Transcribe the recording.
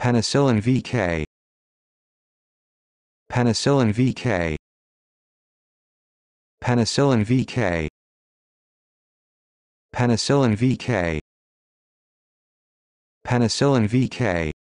Penicillin VK Penicillin VK Penicillin VK Penicillin VK Penicillin VK